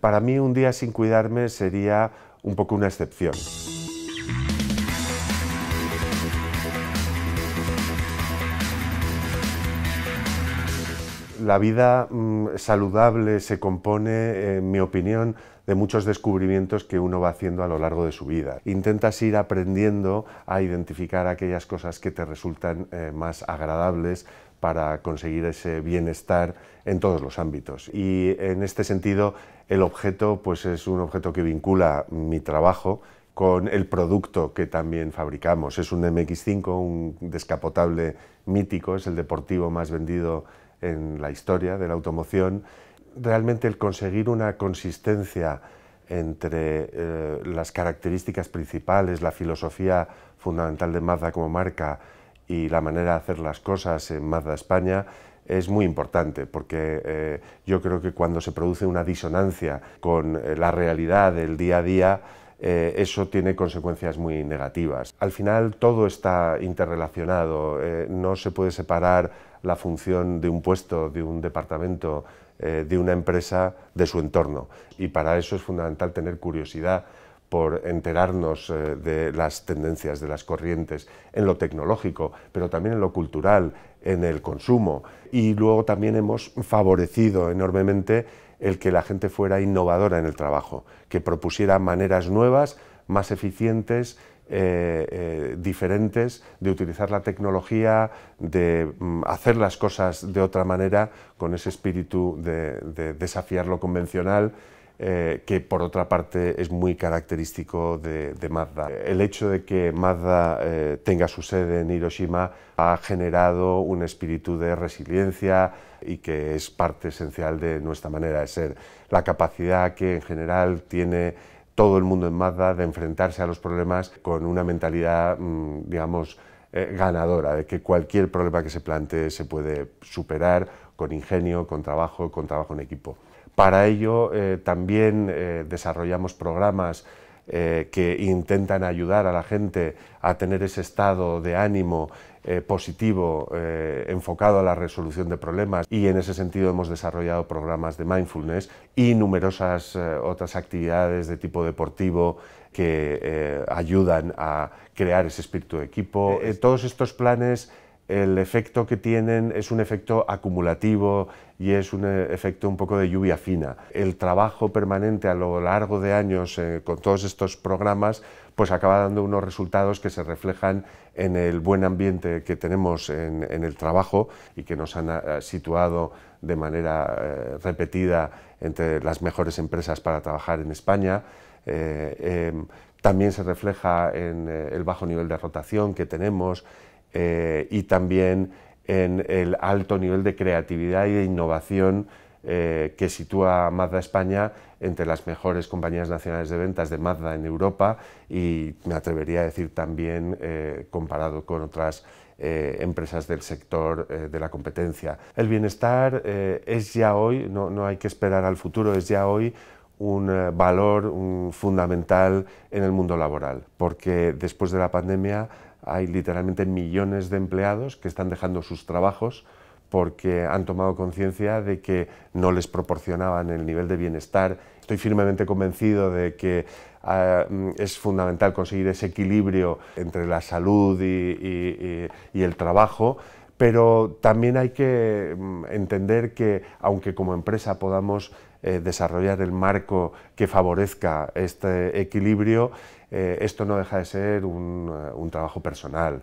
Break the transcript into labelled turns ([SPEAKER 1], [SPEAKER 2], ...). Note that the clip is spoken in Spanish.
[SPEAKER 1] para mí un día sin cuidarme sería un poco una excepción. la vida mm, saludable se compone, en mi opinión, de muchos descubrimientos que uno va haciendo a lo largo de su vida. Intentas ir aprendiendo a identificar aquellas cosas que te resultan eh, más agradables para conseguir ese bienestar en todos los ámbitos. Y en este sentido, el objeto pues, es un objeto que vincula mi trabajo con el producto que también fabricamos. Es un MX5, un descapotable mítico, es el deportivo más vendido en la historia de la automoción, realmente el conseguir una consistencia entre eh, las características principales, la filosofía fundamental de Mazda como marca y la manera de hacer las cosas en Mazda España es muy importante porque eh, yo creo que cuando se produce una disonancia con eh, la realidad del día a día, eso tiene consecuencias muy negativas. Al final todo está interrelacionado, no se puede separar la función de un puesto, de un departamento, eh, de una empresa, de su entorno. Y para eso es fundamental tener curiosidad por enterarnos eh, de las tendencias, de las corrientes, en lo tecnológico, pero también en lo cultural, en el consumo. Y luego también hemos favorecido enormemente el que la gente fuera innovadora en el trabajo, que propusiera maneras nuevas, más eficientes eh, eh, diferentes, de utilizar la tecnología, de mm, hacer las cosas de otra manera, con ese espíritu de, desafiar lo convencional. Eh, que por otra parte es muy característico de, Mazda. El hecho de que Mazda tenga su sede en Hiroshima ha generado un espíritu de resiliencia y que es parte esencial de nuestra manera de ser. La capacidad que en general tiene todo el mundo en Mazda de enfrentarse a los problemas con una mentalidad, mm, digamos, eh, ganadora, de que cualquier problema que se plantee se puede superar con ingenio, con trabajo, con trabajo en equipo. Para ello eh, también eh, desarrollamos programas que intentan ayudar a la gente a tener ese estado de ánimo eh, positivo eh, enfocado a la resolución de problemas y en ese sentido hemos desarrollado programas de mindfulness y numerosas eh, otras actividades de tipo deportivo que ayudan a crear ese espíritu de equipo. todos estos planes el efecto que tienen es un efecto acumulativo y es un eh, efecto un poco de lluvia fina. El trabajo permanente a lo largo de años eh, con todos estos programas pues acaba dando unos resultados que se reflejan en el buen ambiente que tenemos en, el trabajo y que nos han eh, situado de manera repetida entre las mejores empresas para trabajar en España. Em, también se refleja en el bajo nivel de rotación que tenemos, eh, y también en el alto nivel de creatividad y de innovación eh, que sitúa Mazda España entre las mejores compañías nacionales de ventas de Mazda en Europa y me atrevería a decir también eh, comparado con otras empresas del sector de la competencia. El bienestar es ya hoy, no, hay que esperar al futuro, es ya hoy un valor fundamental en el mundo laboral, porque después de la pandemia hay literalmente millones de empleados que están dejando sus trabajos porque han tomado conciencia de que no les proporcionaban el nivel de bienestar. Estoy firmemente convencido de que ah, mm, es fundamental conseguir ese equilibrio entre la salud y el trabajo pero también hay que mm, entender que aunque como empresa podamos eh, desarrollar el marco que favorezca este equilibrio, eh, esto no deja de ser un eh, trabajo personal.